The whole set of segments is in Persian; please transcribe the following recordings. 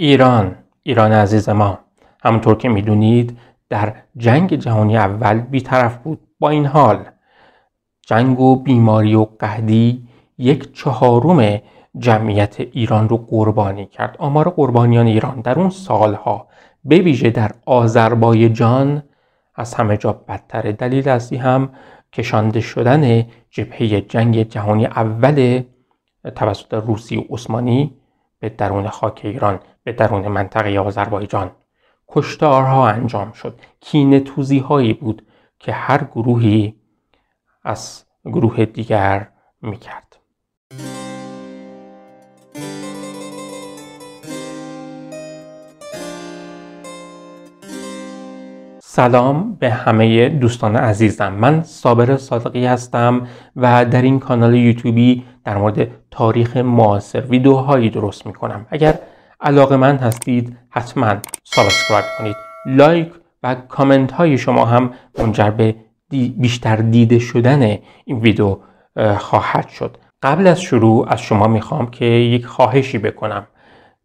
ایران ایران عزیز ما همونطور که میدونید در جنگ جهانی اول بیطرف بود با این حال جنگ و بیماری و قهدی یک چهارم جمعیت ایران رو قربانی کرد آمار قربانیان ایران در اون سالها به ویژه در آذربایجان از همه جا بدتر دلیل اصلی هم کشانده شدن جبهه جنگ جهانی اول توسط روسی و عثمانی به درون خاک ایران به درون منطقه آذربایجان کشتارها انجام شد کینه توزی هایی بود که هر گروهی از گروه دیگر میکرد سلام به همه دوستان عزیزم من صابر صادقی هستم و در این کانال یوتیوبی در مورد تاریخ معاصر ویدیوهایی درست می کنم اگر علاقه من هستید حتما سابسکرایب کنید لایک و کامنت های شما هم منجر به بیشتر دیده شدن این ویدیو خواهد شد قبل از شروع از شما میخوام که یک خواهشی بکنم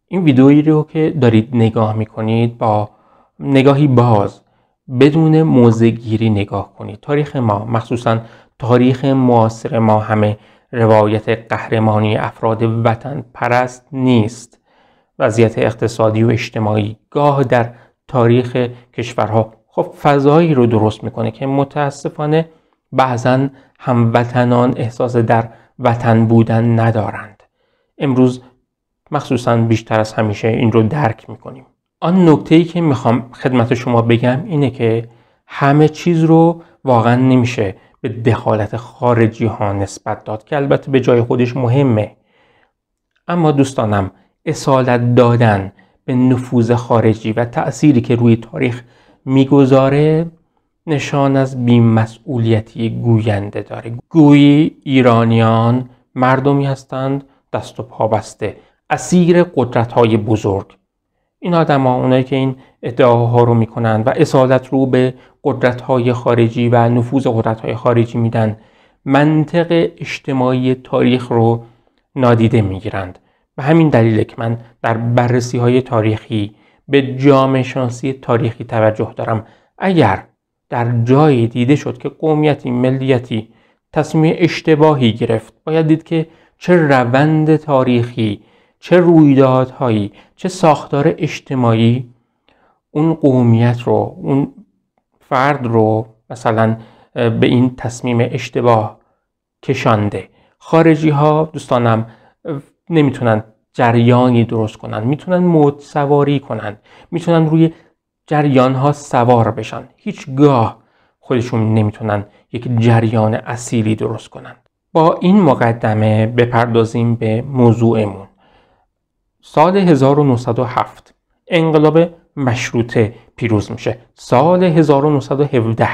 این ویدیویی رو که دارید نگاه کنید با نگاهی باز بدون موزه گیری نگاه کنید تاریخ ما مخصوصا تاریخ معاصر ما همه روایت قهرمانی افراد وطن پرست نیست وضعیت اقتصادی و اجتماعی گاه در تاریخ کشورها خب فضایی رو درست میکنه که متاسفانه بعضا هموطنان احساس در وطن بودن ندارند امروز مخصوصا بیشتر از همیشه این رو درک میکنیم آن نکته ای که میخوام خدمت شما بگم اینه که همه چیز رو واقعا نمیشه به دخالت خارجی ها نسبت داد که البته به جای خودش مهمه اما دوستانم اصالت دادن به نفوذ خارجی و تأثیری که روی تاریخ میگذاره نشان از بیمسئولیتی گوینده داره گویی ایرانیان مردمی هستند دست و پا بسته اسیر قدرت های بزرگ این ها اونایی که این ادعاها رو میکنن و اصالت رو به قدرت های خارجی و نفوذ قدرت های خارجی میدن منطق اجتماعی تاریخ رو نادیده میگیرند به همین دلیل که من در بررسی های تاریخی به جامعه شناسی تاریخی توجه دارم اگر در جایی دیده شد که قومیتی ملیتی تصمیم اشتباهی گرفت باید دید که چه روند تاریخی چه رویدادهایی چه ساختار اجتماعی اون قومیت رو اون فرد رو مثلا به این تصمیم اشتباه کشانده خارجی ها دوستانم نمیتونن جریانی درست کنن میتونن مد سواری کنن میتونن روی جریان ها سوار بشن هیچگاه خودشون نمیتونن یک جریان اصیلی درست کنن با این مقدمه بپردازیم به موضوعمون سال 1907 انقلاب مشروطه پیروز میشه سال 1917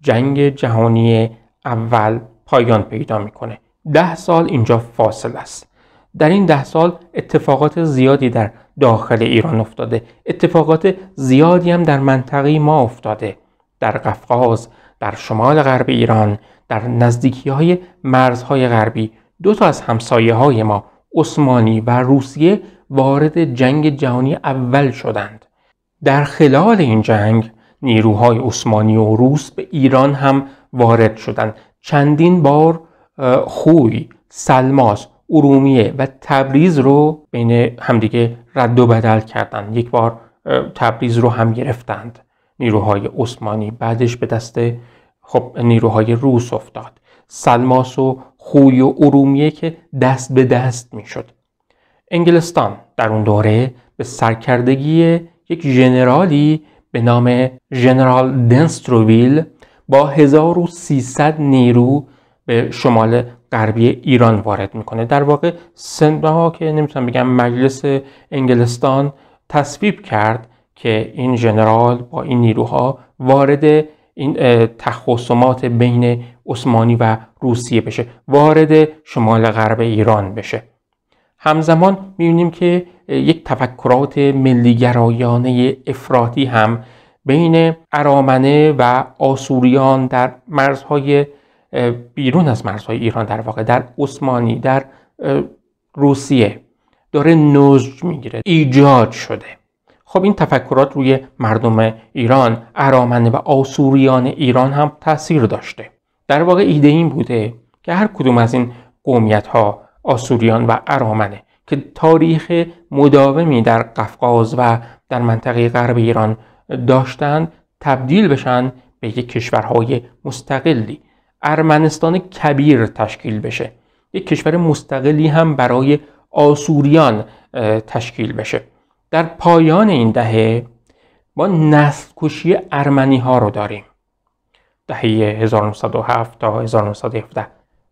جنگ جهانی اول پایان پیدا میکنه ده سال اینجا فاصل است در این ده سال اتفاقات زیادی در داخل ایران افتاده اتفاقات زیادی هم در منطقه ما افتاده در قفقاز در شمال غرب ایران در نزدیکی های مرزهای غربی دو تا از همسایه های ما عثمانی و روسیه وارد جنگ جهانی اول شدند در خلال این جنگ نیروهای عثمانی و روس به ایران هم وارد شدند چندین بار خوی، سلماس، ارومیه و تبریز رو بین همدیگه رد و بدل کردند یک بار تبریز رو هم گرفتند نیروهای عثمانی بعدش به دست خب نیروهای روس افتاد سلماس و خوی و ارومیه که دست به دست میشد انگلستان در اون دوره به سرکردگی یک ژنرالی به نام ژنرال دنستروویل با 1300 نیرو به شمال غربی ایران وارد میکنه در واقع ها که نمیتونم بگم مجلس انگلستان تصویب کرد که این ژنرال با این نیروها وارد این تخاصمات بین عثمانی و روسیه بشه وارد شمال غرب ایران بشه همزمان میبینیم که یک تفکرات ملیگرایانه افراطی هم بین ارامنه و آسوریان در مرزهای بیرون از مرزهای ایران در واقع در عثمانی در روسیه داره نزج میگیره ایجاد شده خب این تفکرات روی مردم ایران ارامنه و آسوریان ایران هم تاثیر داشته در واقع ایده این بوده که هر کدوم از این قومیت ها آسوریان و ارامنه که تاریخ مداومی در قفقاز و در منطقه غرب ایران داشتند تبدیل بشن به یک کشورهای مستقلی ارمنستان کبیر تشکیل بشه یک کشور مستقلی هم برای آسوریان تشکیل بشه در پایان این دهه ما نسل کشی ها رو داریم دهه 1907 تا 1917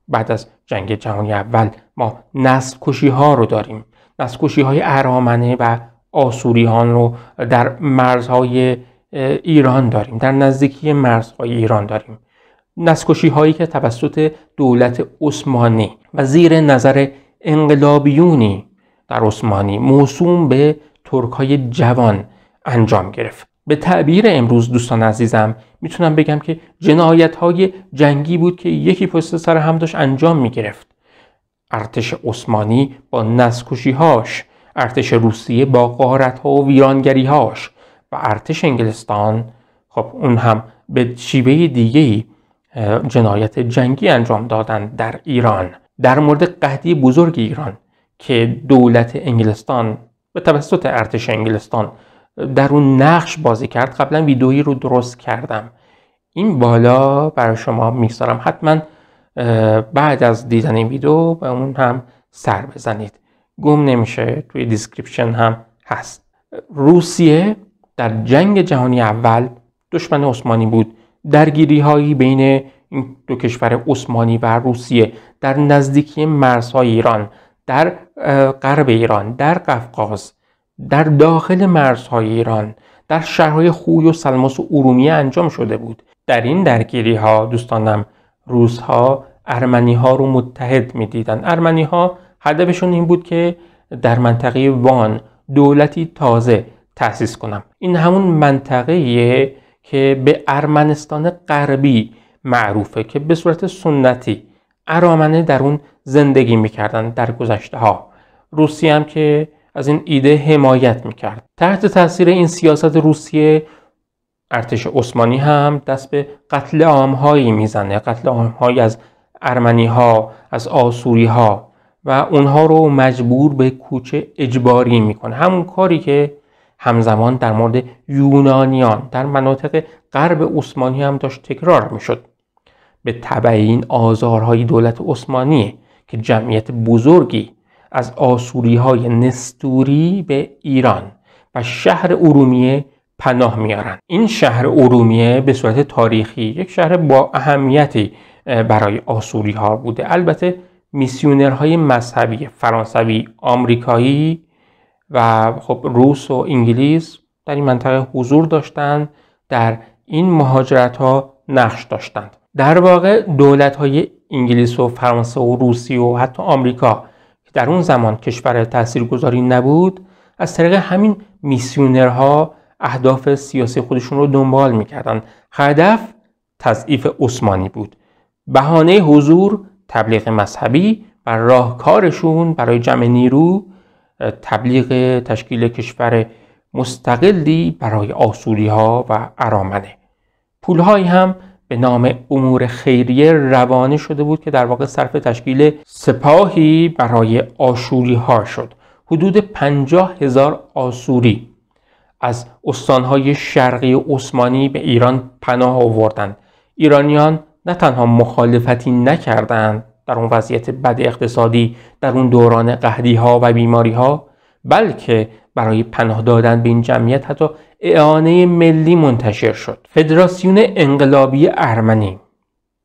بعد از جنگ جهانی اول ما نسل کشی ها رو داریم نسل کشی های ارامنه و آسوریان رو در مرزهای ایران داریم در نزدیکی مرزهای ایران داریم نسکشی هایی که توسط دولت عثمانی و زیر نظر انقلابیونی در عثمانی موسوم به ترک های جوان انجام گرفت به تعبیر امروز دوستان عزیزم میتونم بگم که جنایت های جنگی بود که یکی پشت سر هم داشت انجام میگرفت ارتش عثمانی با نسکوشی هاش ارتش روسیه با قارت ها و ویرانگری هاش و ارتش انگلستان خب اون هم به شیوه دیگه جنایت جنگی انجام دادن در ایران در مورد قهدی بزرگ ایران که دولت انگلستان به توسط ارتش انگلستان در اون نقش بازی کرد قبلا ویدئویی رو درست کردم این بالا برای شما میگذارم حتما بعد از دیدن این ویدیو به اون هم سر بزنید گم نمیشه توی دیسکریپشن هم هست روسیه در جنگ جهانی اول دشمن عثمانی بود درگیری هایی بین این دو کشور عثمانی و روسیه در نزدیکی مرزهای ایران در غرب ایران در قفقاز در داخل مرزهای ایران در شهرهای خوی و سلماس و ارومیه انجام شده بود در این درگیری ها دوستانم روزها ارمنی ها رو متحد میدیدند ارمنی ها هدفشون این بود که در منطقه وان دولتی تازه تأسیس کنم این همون منطقه که به ارمنستان غربی معروفه که به صورت سنتی ارامنه در اون زندگی میکردن در گذشته ها روسیه هم که از این ایده حمایت میکرد تحت تاثیر این سیاست روسیه ارتش عثمانی هم دست به قتل هایی میزنه قتل عامهایی از ارمنی ها از آسوری ها و اونها رو مجبور به کوچه اجباری میکنه همون کاری که همزمان در مورد یونانیان در مناطق غرب عثمانی هم داشت تکرار میشد به طبع این آزارهای دولت عثمانیه که جمعیت بزرگی از آسوری های نستوری به ایران و شهر ارومیه پناه میارن این شهر ارومیه به صورت تاریخی یک شهر با اهمیتی برای آسوری ها بوده البته میسیونرهای مذهبی فرانسوی آمریکایی و خب روس و انگلیس در این منطقه حضور داشتند در این مهاجرت ها نقش داشتند در واقع دولت های انگلیس و فرانسه و روسیه و حتی آمریکا که در اون زمان کشور گذاری نبود از طریق همین میسیونرها اهداف سیاسی خودشون رو دنبال میکردن هدف تضعیف عثمانی بود بهانه حضور تبلیغ مذهبی و راهکارشون برای جمع نیرو تبلیغ تشکیل کشور مستقلی برای آسوری ها و ارامنه پولهایی هم به نام امور خیریه روانه شده بود که در واقع صرف تشکیل سپاهی برای آشوری ها شد حدود پنجاه هزار آسوری از استانهای شرقی عثمانی به ایران پناه آوردند ایرانیان نه تنها مخالفتی نکردند در اون وضعیت بد اقتصادی در اون دوران قهدی ها و بیماری ها بلکه برای پناه دادن به این جمعیت حتی اعانه ملی منتشر شد فدراسیون انقلابی ارمنی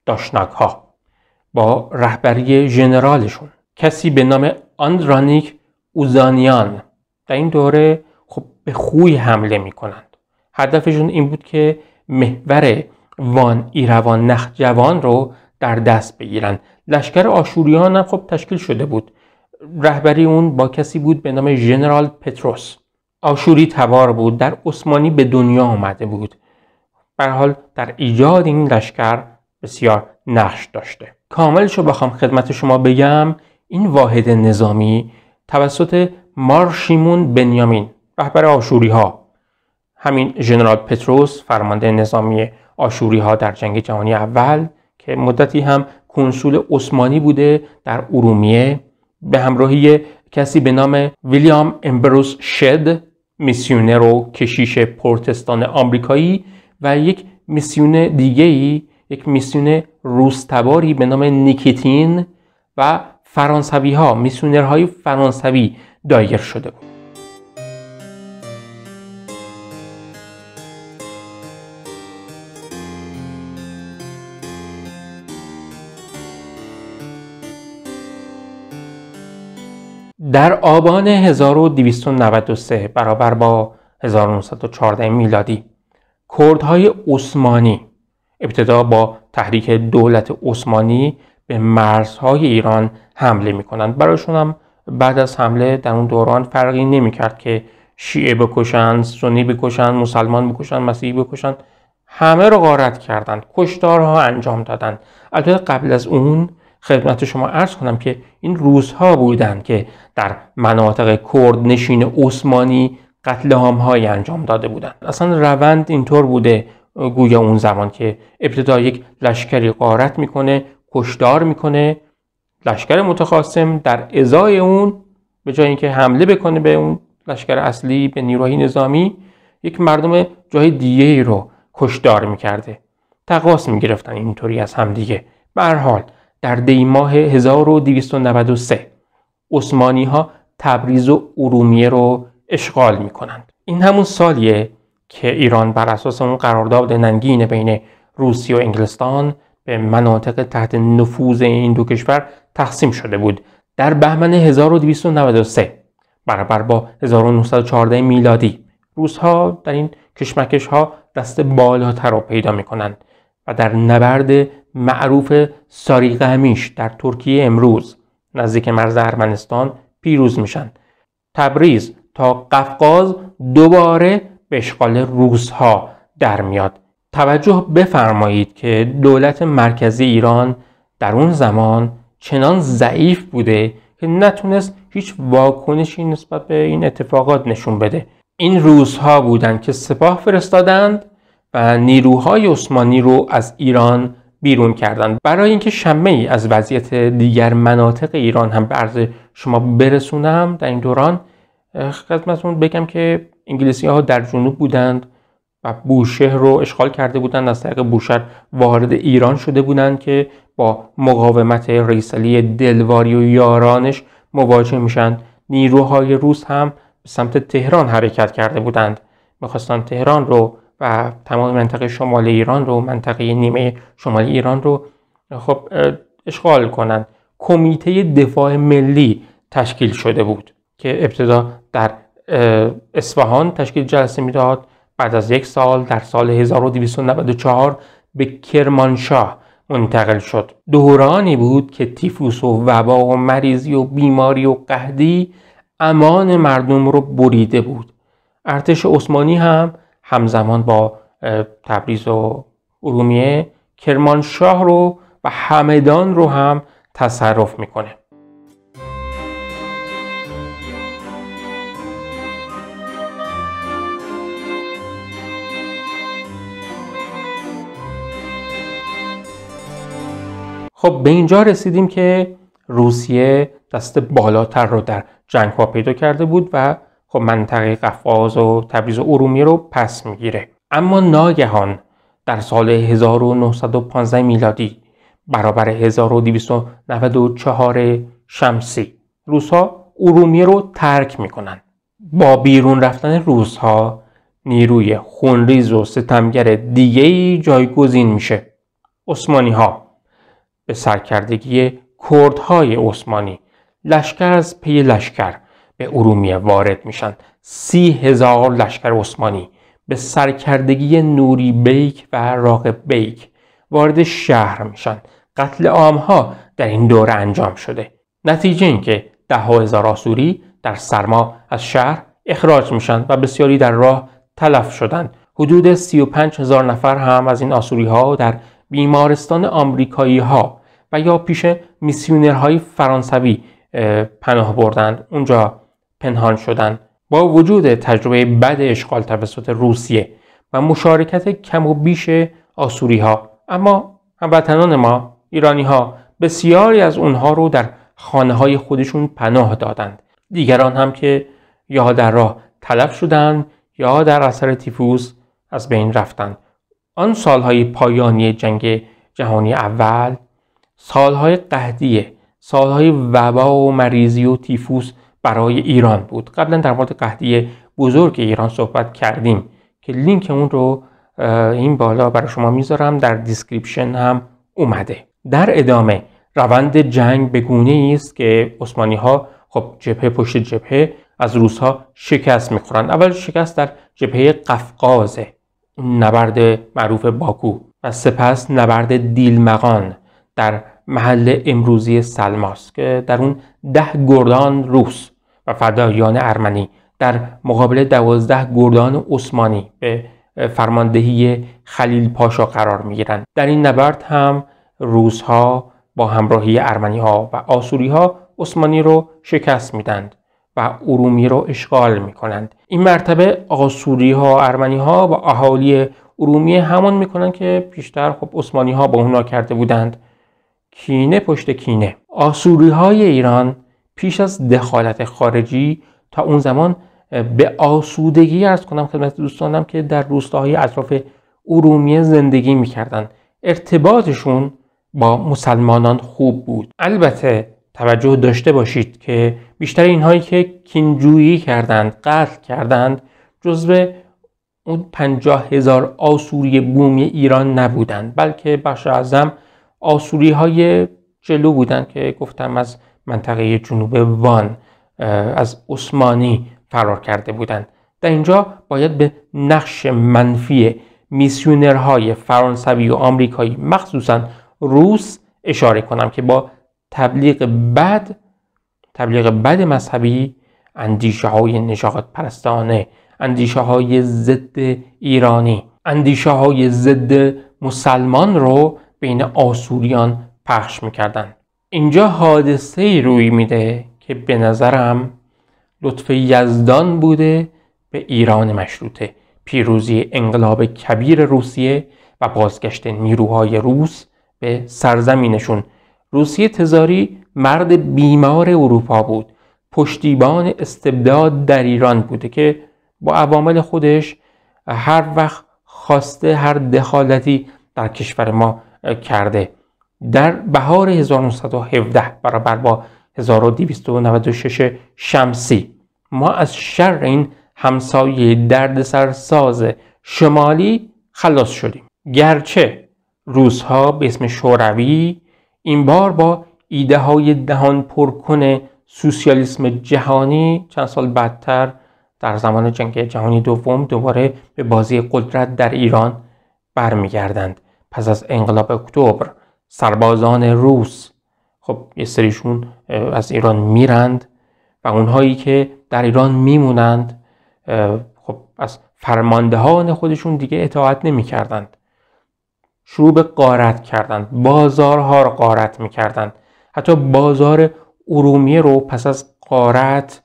داشناک ها با رهبری ژنرالشون کسی به نام آندرانیک اوزانیان در این دوره خب به خوی حمله می کنند هدفشون این بود که محور وان ایروان نخجوان رو در دست بگیرند لشکر آشوریان هم خب تشکیل شده بود رهبری اون با کسی بود به نام ژنرال پتروس آشوری تبار بود در عثمانی به دنیا آمده بود بر حال در ایجاد این لشکر بسیار نقش داشته کامل رو بخوام خدمت شما بگم این واحد نظامی توسط مارشیمون بنیامین رهبر آشوری ها همین ژنرال پتروس فرمانده نظامی آشوری ها در جنگ جهانی اول که مدتی هم کنسول عثمانی بوده در ارومیه به همراهی کسی به نام ویلیام امبروس شد میسیونر و کشیش پرتستان آمریکایی و یک میسیون دیگه ای یک میسیون روستباری به نام نیکیتین و فرانسوی ها میسیونر های فرانسوی دایر شده بود در آبان 1293 برابر با 1914 میلادی کردهای عثمانی ابتدا با تحریک دولت عثمانی به مرزهای ایران حمله میکنند برایشون هم بعد از حمله در اون دوران فرقی نمیکرد که شیعه بکشند سنی بکشند مسلمان بکشند مسیحی بکشند همه رو غارت کردند کشتارها انجام دادند البته قبل از اون خدمت شما عرض کنم که این روزها بودند که در مناطق کرد نشین عثمانی قتل های انجام داده بودند اصلا روند اینطور بوده گویا اون زمان که ابتدا یک لشکری قارت میکنه کشدار میکنه لشکر متخاصم در ازای اون به جای اینکه حمله بکنه به اون لشکر اصلی به نیروهای نظامی یک مردم جای دیگه ای رو کشدار میکرده تقاس میگرفتن اینطوری از همدیگه به حال در دیماه 1293 عثمانی ها تبریز و ارومیه رو اشغال می کنند. این همون سالیه که ایران بر اساس اون قرارداد ننگین بین روسیه و انگلستان به مناطق تحت نفوذ این دو کشور تقسیم شده بود در بهمن 1293 برابر با 1914 میلادی روس ها در این کشمکش ها دست بالاتر رو پیدا می کنند و در نبرد معروف ساریق همیش در ترکیه امروز نزدیک مرز ارمنستان پیروز میشن تبریز تا قفقاز دوباره به اشغال روزها در میاد توجه بفرمایید که دولت مرکزی ایران در اون زمان چنان ضعیف بوده که نتونست هیچ واکنشی نسبت به این اتفاقات نشون بده این روزها بودند که سپاه فرستادند و نیروهای عثمانی رو از ایران بیرون کردن برای اینکه شمه ای از وضعیت دیگر مناطق ایران هم به شما برسونم در این دوران خدمتتون بگم که انگلیسی ها در جنوب بودند و بوشهر رو اشغال کرده بودند از طریق بوشهر وارد ایران شده بودند که با مقاومت ریسلی دلواری و یارانش مواجه میشند نیروهای روس هم به سمت تهران حرکت کرده بودند میخواستن تهران رو و تمام منطقه شمال ایران رو منطقه نیمه شمال ایران رو خب اشغال کنند کمیته دفاع ملی تشکیل شده بود که ابتدا در اصفهان تشکیل جلسه میداد بعد از یک سال در سال 1294 به کرمانشاه منتقل شد دورانی بود که تیفوس و وبا و مریضی و بیماری و قهدی امان مردم رو بریده بود ارتش عثمانی هم همزمان با تبریز و ارومیه کرمانشاه رو و همدان رو هم تصرف میکنه خب به اینجا رسیدیم که روسیه دست بالاتر رو در جنگ ها پیدا کرده بود و خب منطقه قفاز و تبریز و ارومیه رو پس میگیره اما ناگهان در سال 1915 میلادی برابر 1294 شمسی ها ارومیه رو ترک میکنن با بیرون رفتن ها نیروی خونریز و ستمگر دیگه جایگزین میشه عثمانی ها به سرکردگی کردهای عثمانی لشکر از پی لشکر به ارومیه وارد میشن سی هزار لشکر عثمانی به سرکردگی نوری بیک و راقب بیک وارد شهر میشن قتل عامها در این دوره انجام شده نتیجه اینکه ده هزار آسوری در سرما از شهر اخراج میشن و بسیاری در راه تلف شدند حدود 35 هزار نفر هم از این آسوری ها در بیمارستان آمریکایی ها و یا پیش میسیونرهای فرانسوی پناه بردند اونجا پنهان شدن با وجود تجربه بد اشغال توسط روسیه و مشارکت کم و بیش آسوری ها اما هموطنان ما ایرانی ها بسیاری از اونها رو در خانه های خودشون پناه دادند دیگران هم که یا در راه تلف شدند یا در اثر تیفوس از بین رفتند آن سالهای پایانی جنگ جهانی اول سالهای قهدیه سالهای وبا و مریضی و تیفوس برای ایران بود قبلا در مورد قهدی بزرگ ایران صحبت کردیم که لینک اون رو این بالا برای شما میذارم در دیسکریپشن هم اومده در ادامه روند جنگ به گونه است که عثمانی ها خب جبهه پشت جبهه از روس ها شکست میخورن اول شکست در جبهه قفقازه نبرد معروف باکو و سپس نبرد دیلمقان در محل امروزی سلماس که در اون ده گردان روس و فدایان ارمنی در مقابل دوازده گردان عثمانی به فرماندهی خلیل پاشا قرار می گیرند. در این نبرد هم روزها با همراهی ارمنی ها و آسوری ها عثمانی رو شکست میدند و ارومی رو اشغال می کنند. این مرتبه آسوری ها ارمنی ها و اهالی ارومی همان می که پیشتر خب عثمانی ها با اونا کرده بودند کینه پشت کینه آسوری های ایران پیش از دخالت خارجی تا اون زمان به آسودگی ارز کنم خدمت دوستانم که در روستاهای اطراف ارومیه زندگی میکردن ارتباطشون با مسلمانان خوب بود البته توجه داشته باشید که بیشتر اینهایی که کینجویی کردند قتل کردند جزو اون پنجاه هزار آسوری بومی ایران نبودند بلکه بخش اعظم آسوری های جلو بودند که گفتم از منطقه جنوب وان از عثمانی فرار کرده بودند در اینجا باید به نقش منفی میسیونرهای فرانسوی و آمریکایی مخصوصا روس اشاره کنم که با تبلیغ بد تبلیغ بد مذهبی اندیشه های نشاط پرستانه اندیشه های ضد ایرانی اندیشه های ضد مسلمان رو بین آسوریان پخش میکردند اینجا حادثه ای روی میده که به نظرم لطف یزدان بوده به ایران مشروطه پیروزی انقلاب کبیر روسیه و بازگشت نیروهای روس به سرزمینشون روسیه تزاری مرد بیمار اروپا بود پشتیبان استبداد در ایران بوده که با عوامل خودش هر وقت خواسته هر دخالتی در کشور ما کرده در بهار 1917 برابر با 1296 شمسی ما از شر این همسایه دردسرساز شمالی خلاص شدیم گرچه روزها به اسم شوروی این بار با ایده های دهان پرکن سوسیالیسم جهانی چند سال بعدتر در زمان جنگ جهانی دوم دوباره به بازی قدرت در ایران برمیگردند پس از انقلاب اکتبر سربازان روس خب یه سریشون از ایران میرند و اونهایی که در ایران میمونند خب از فرماندهان خودشون دیگه اطاعت نمیکردند شروع به قارت کردند بازارها رو قارت میکردند حتی بازار ارومیه رو پس از قارت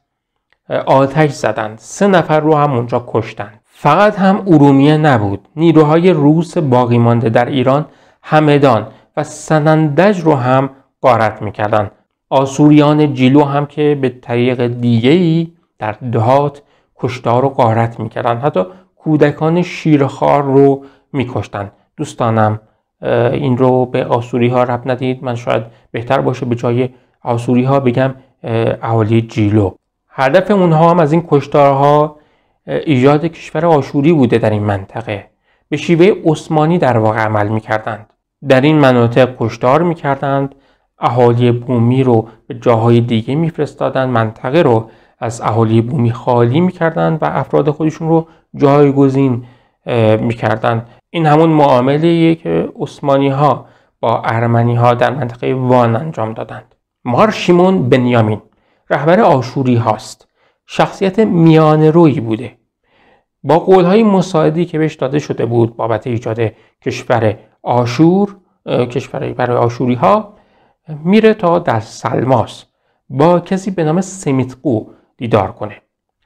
آتش زدند سه نفر رو هم اونجا کشتند فقط هم ارومیه نبود نیروهای روس باقی مانده در ایران همدان و سنندج رو هم قارت میکردن آسوریان جیلو هم که به طریق دیگهی در دهات کشتار رو قارت میکردن حتی کودکان شیرخار رو میکشتن دوستانم این رو به آسوری ها رب ندید من شاید بهتر باشه به جای آسوری ها بگم اهالی جیلو هدف اونها هم از این کشتارها ایجاد کشور آشوری بوده در این منطقه به شیوه عثمانی در واقع عمل میکردند در این مناطق کشدار میکردند اهالی بومی رو به جاهای دیگه میفرستادند منطقه رو از اهالی بومی خالی میکردند و افراد خودشون رو جایگزین میکردند این همون معامله که عثمانی ها با ارمنی ها در منطقه وان انجام دادند مار شیمون بنیامین رهبر آشوری هاست شخصیت میان روی بوده با قولهای مساعدی که بهش داده شده بود بابت ایجاد کشور آشور کشوری برای آشوری ها میره تا در سلماس با کسی به نام سمیتقو دیدار کنه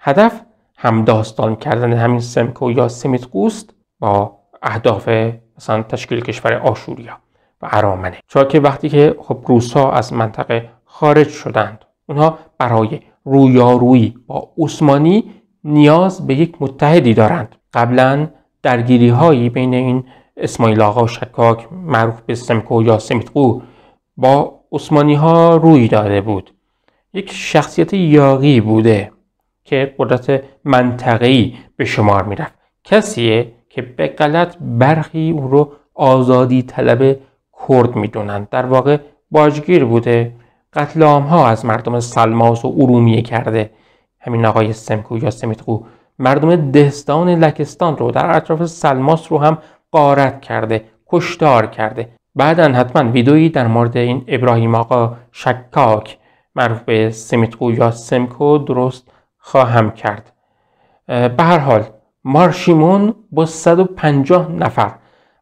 هدف هم داستان کردن همین سمکو یا سمیتقوست با اهداف مثلا تشکیل کشور آشوریا و ارامنه چرا که وقتی که خب روسا از منطقه خارج شدند اونها برای رویارویی با عثمانی نیاز به یک متحدی دارند قبلا درگیری هایی بین این اسماعیل آقا شکاک معروف به سمکو یا سمیتقو با عثمانی ها روی داده بود یک شخصیت یاقی بوده که قدرت منطقی به شمار میرفت کسیه که به غلط برخی او رو آزادی طلب کرد میدونند در واقع باجگیر بوده قتل ها از مردم سلماس و ارومیه کرده همین آقای سمکو یا سمیتقو مردم دهستان لکستان رو در اطراف سلماس رو هم قارت کرده کشتار کرده بعدا حتما ویدئویی در مورد این ابراهیم آقا شکاک معروف به سمیتکو یا سمکو درست خواهم کرد به هر حال مارشیمون با 150 نفر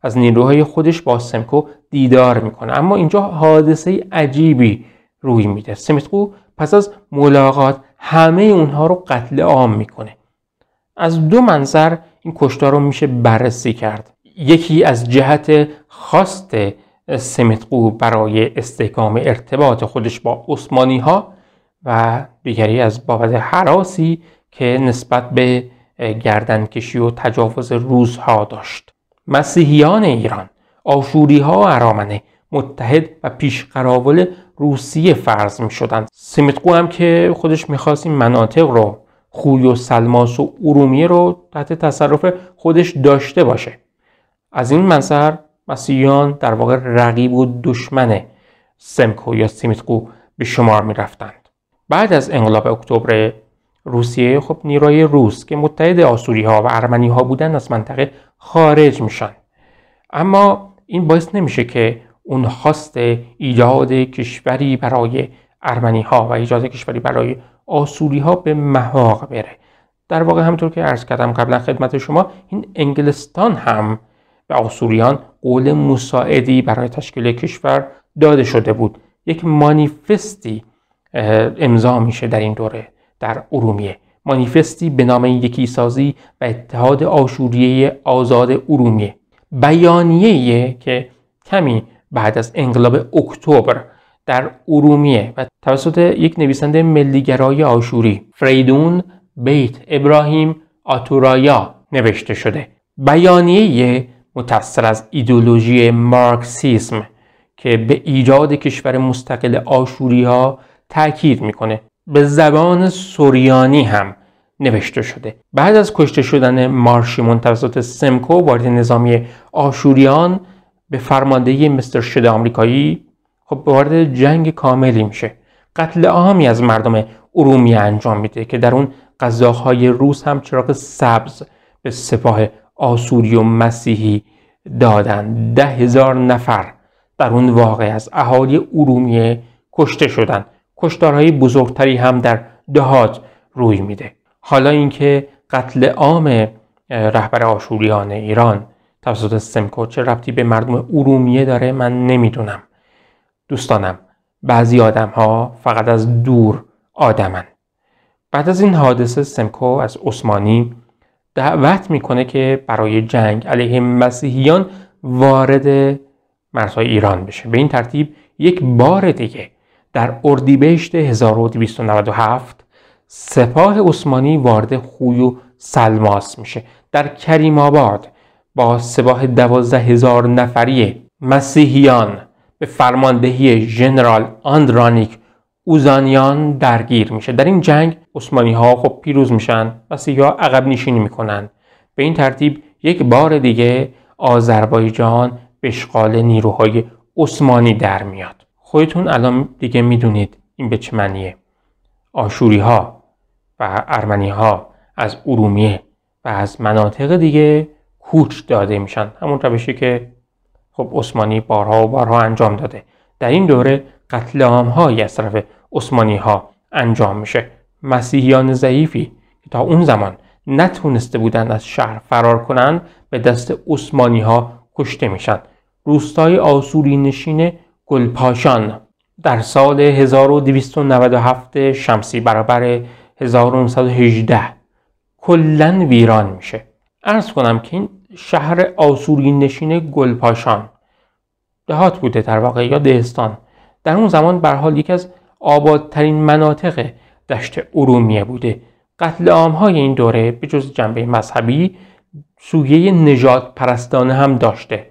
از نیروهای خودش با سمکو دیدار میکنه اما اینجا حادثه عجیبی روی میده سمیتکو پس از ملاقات همه اونها رو قتل عام میکنه از دو منظر این کشتار رو میشه بررسی کرد یکی از جهت خواست سمتقو برای استحکام ارتباط خودش با عثمانی ها و دیگری از بابت حراسی که نسبت به گردنکشی و تجاوز روزها داشت مسیحیان ایران آشوری ها و ارامنه متحد و پیشقراول روسیه فرض می شدند سمتقو هم که خودش میخواست این مناطق رو خوی و سلماس و ارومیه رو تحت تصرف خودش داشته باشه از این منظر مسیحیان در واقع رقیب و دشمن سمکو یا سیمیتکو به شمار می رفتند. بعد از انقلاب اکتبر روسیه خب نیروی روس که متحد آسوری ها و ارمنی ها بودن از منطقه خارج میشن اما این باعث نمیشه که اون خواست ایجاد کشوری برای ارمنی ها و ایجاد کشوری برای آسوری ها به محاق بره در واقع همطور که عرض کردم قبلا خدمت شما این انگلستان هم به آسوریان قول مساعدی برای تشکیل کشور داده شده بود یک مانیفستی امضا میشه در این دوره در ارومیه مانیفستی به نام یکی سازی و اتحاد آشوریه آزاد ارومیه بیانیه که کمی بعد از انقلاب اکتبر در ارومیه و توسط یک نویسنده ملیگرای آشوری فریدون بیت ابراهیم آتورایا نوشته شده بیانیه متأثر از ایدولوژی مارکسیسم که به ایجاد کشور مستقل آشوری ها تاکید میکنه به زبان سوریانی هم نوشته شده بعد از کشته شدن مارشیمون توسط سمکو وارد نظامی آشوریان به فرماندهی مستر شد آمریکایی خب وارد جنگ کاملی میشه قتل عامی از مردم ارومیه انجام میده که در اون قزاقهای روس هم چراغ سبز به سپاه آسوری و مسیحی دادن ده هزار نفر در اون واقع از اهالی ارومیه کشته شدند کشتارهای بزرگتری هم در دهات روی میده حالا اینکه قتل عام رهبر آشوریان ایران توسط سمکو چه ربطی به مردم ارومیه داره من نمیدونم دوستانم بعضی آدم ها فقط از دور آدمن بعد از این حادثه سمکو از عثمانی دعوت میکنه که برای جنگ علیه مسیحیان وارد مرزهای ایران بشه به این ترتیب یک بار دیگه در اردیبهشت 1297 سپاه عثمانی وارد خوی و سلماس میشه در کریم آباد با سپاه دوازده هزار نفری مسیحیان به فرماندهی ژنرال آندرانیک اوزانیان درگیر میشه در این جنگ عثمانی ها خب پیروز میشن و سیاه عقب نشینی میکنن به این ترتیب یک بار دیگه آذربایجان به اشغال نیروهای عثمانی در میاد خودتون الان دیگه میدونید این به چه معنیه آشوری ها و ارمنی ها از ارومیه و از مناطق دیگه کوچ داده میشن همون روشی که خب عثمانی بارها و بارها انجام داده در این دوره قتل عام های از طرف عثمانی ها انجام میشه مسیحیان ضعیفی که تا اون زمان نتونسته بودند از شهر فرار کنند به دست عثمانی ها کشته میشن روستای آسوری نشین گلپاشان در سال 1297 شمسی برابر 1918 کلا ویران میشه ارز کنم که این شهر آسوری نشین گلپاشان دهات بوده در واقع یا دهستان در اون زمان به حال یکی از آبادترین مناطق دشت ارومیه بوده قتل عامهای این دوره به جز جنبه مذهبی سویه نجات پرستانه هم داشته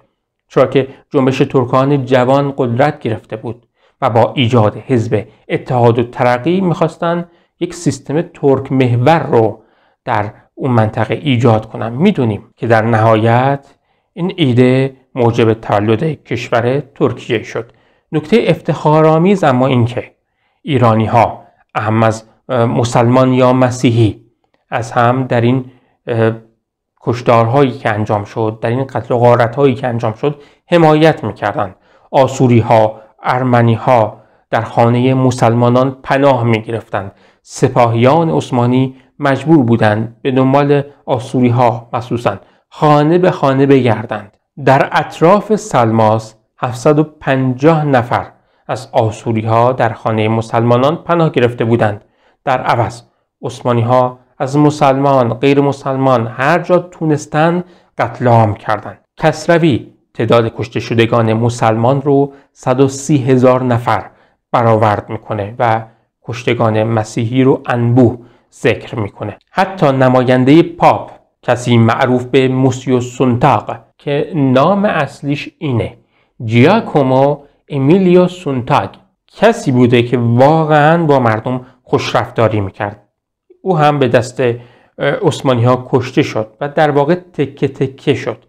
چرا که جنبش ترکان جوان قدرت گرفته بود و با ایجاد حزب اتحاد و ترقی میخواستن یک سیستم ترک محور رو در اون منطقه ایجاد کنن میدونیم که در نهایت این ایده موجب تولد کشور ترکیه شد نکته افتخارآمیز اما اینکه ایرانی ها اهم از مسلمان یا مسیحی از هم در این کشدارهایی که انجام شد در این قتل و غارت هایی که انجام شد حمایت میکردند آسوری ها ارمنی ها در خانه مسلمانان پناه میگرفتند سپاهیان عثمانی مجبور بودند به دنبال آسوری ها مخصوصا خانه به خانه بگردند در اطراف سلماس 750 نفر از آسوری ها در خانه مسلمانان پناه گرفته بودند در عوض عثمانی ها از مسلمان غیر مسلمان هر جا تونستند قتل عام کردند کسروی تعداد کشته شدگان مسلمان رو 130 هزار نفر برآورد میکنه و کشتگان مسیحی رو انبوه ذکر میکنه حتی نماینده پاپ کسی معروف به موسیو سنتاق که نام اصلیش اینه جیاکومو امیلیو سونتاگ کسی بوده که واقعا با مردم خوشرفتاری میکرد او هم به دست عثمانی ها کشته شد و در واقع تکه تکه شد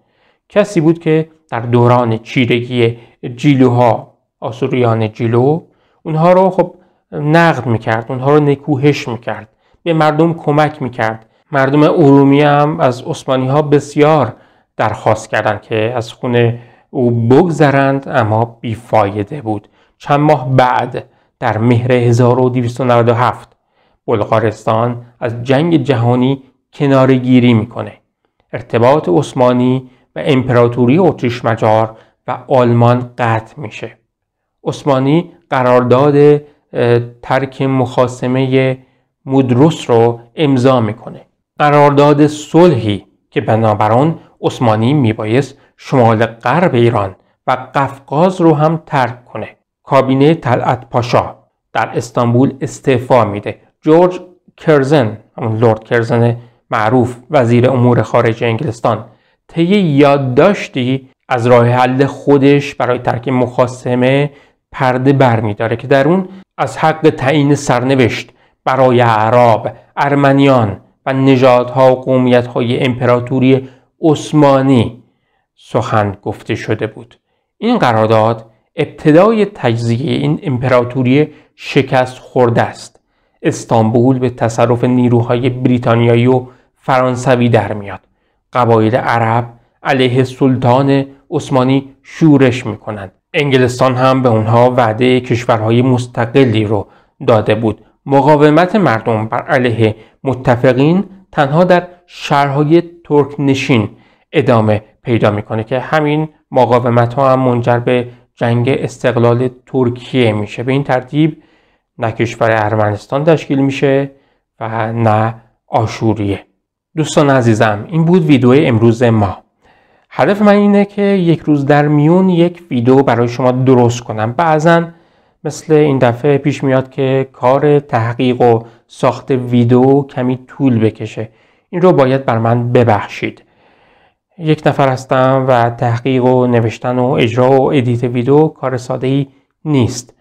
کسی بود که در دوران چیرگی جیلوها آسوریان جیلو اونها رو خب نقد میکرد اونها رو نکوهش میکرد به مردم کمک میکرد مردم ارومی هم از عثمانی ها بسیار درخواست کردند که از خونه او بگذرند اما بیفایده بود چند ماه بعد در مهر 1297 بلغارستان از جنگ جهانی گیری میکنه ارتباط عثمانی و امپراتوری اتریش مجار و آلمان قطع میشه عثمانی قرارداد ترک مخاسمه مدرس رو امضا میکنه قرارداد صلحی که بنابر آن عثمانی میبایست شمال غرب ایران و قفقاز رو هم ترک کنه کابینه تلعت پاشا در استانبول استعفا میده جورج کرزن همون لورد کرزن معروف وزیر امور خارجه انگلستان طی یادداشتی از راه حل خودش برای ترک مخاسمه پرده برمیداره که در اون از حق تعیین سرنوشت برای عرب، ارمنیان و نژادها و قومیت‌های امپراتوری عثمانی سخن گفته شده بود این قرارداد ابتدای تجزیه این امپراتوری شکست خورده است استانبول به تصرف نیروهای بریتانیایی و فرانسوی در میاد قبایل عرب علیه سلطان عثمانی شورش میکنند انگلستان هم به اونها وعده کشورهای مستقلی رو داده بود مقاومت مردم بر علیه متفقین تنها در شهرهای ترک نشین ادامه پیدا میکنه که همین مقاومت ها هم منجر به جنگ استقلال ترکیه میشه به این ترتیب نه کشور ارمنستان تشکیل میشه و نه آشوریه دوستان عزیزم این بود ویدیو امروز ما هدف من اینه که یک روز در میون یک ویدیو برای شما درست کنم بعضا مثل این دفعه پیش میاد که کار تحقیق و ساخت ویدیو کمی طول بکشه این رو باید بر من ببخشید یک نفر هستم و تحقیق و نوشتن و اجرا و ادیت ویدیو کار ساده ای نیست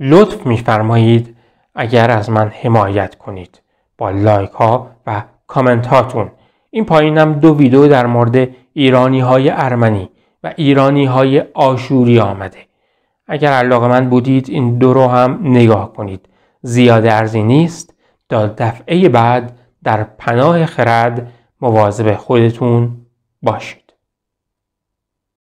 لطف میفرمایید اگر از من حمایت کنید با لایک ها و کامنت هاتون این پایینم دو ویدیو در مورد ایرانی های ارمنی و ایرانی های آشوری آمده اگر علاقه من بودید این دو رو هم نگاه کنید زیاد ارزی نیست تا دفعه بعد در پناه خرد مواظب خودتون baş.